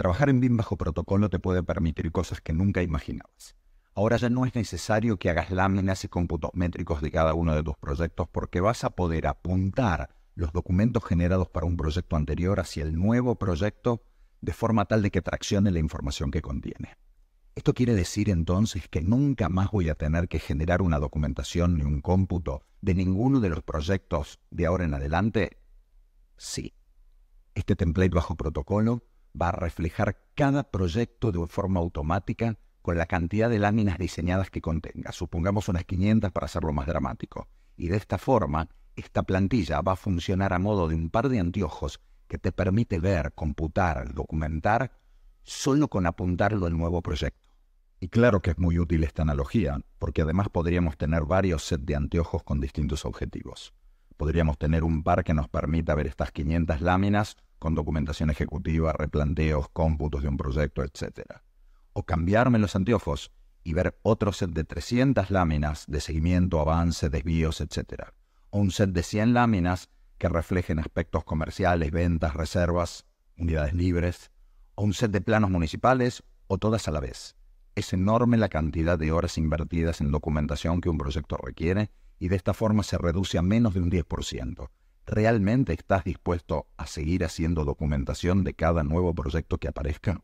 Trabajar en BIM bajo protocolo te puede permitir cosas que nunca imaginabas. Ahora ya no es necesario que hagas láminas y cómputos métricos de cada uno de tus proyectos porque vas a poder apuntar los documentos generados para un proyecto anterior hacia el nuevo proyecto de forma tal de que traccione la información que contiene. Esto quiere decir entonces que nunca más voy a tener que generar una documentación ni un cómputo de ninguno de los proyectos de ahora en adelante. Sí. Este template bajo protocolo va a reflejar cada proyecto de forma automática con la cantidad de láminas diseñadas que contenga, supongamos unas 500 para hacerlo más dramático. Y de esta forma, esta plantilla va a funcionar a modo de un par de anteojos que te permite ver, computar, documentar, solo con apuntarlo al nuevo proyecto. Y claro que es muy útil esta analogía, porque además podríamos tener varios sets de anteojos con distintos objetivos. Podríamos tener un par que nos permita ver estas 500 láminas con documentación ejecutiva, replanteos, cómputos de un proyecto, etc. O cambiarme los anteojos y ver otro set de 300 láminas de seguimiento, avance, desvíos, etc. O un set de 100 láminas que reflejen aspectos comerciales, ventas, reservas, unidades libres, o un set de planos municipales, o todas a la vez. Es enorme la cantidad de horas invertidas en documentación que un proyecto requiere y de esta forma se reduce a menos de un 10%, ¿Realmente estás dispuesto a seguir haciendo documentación de cada nuevo proyecto que aparezca?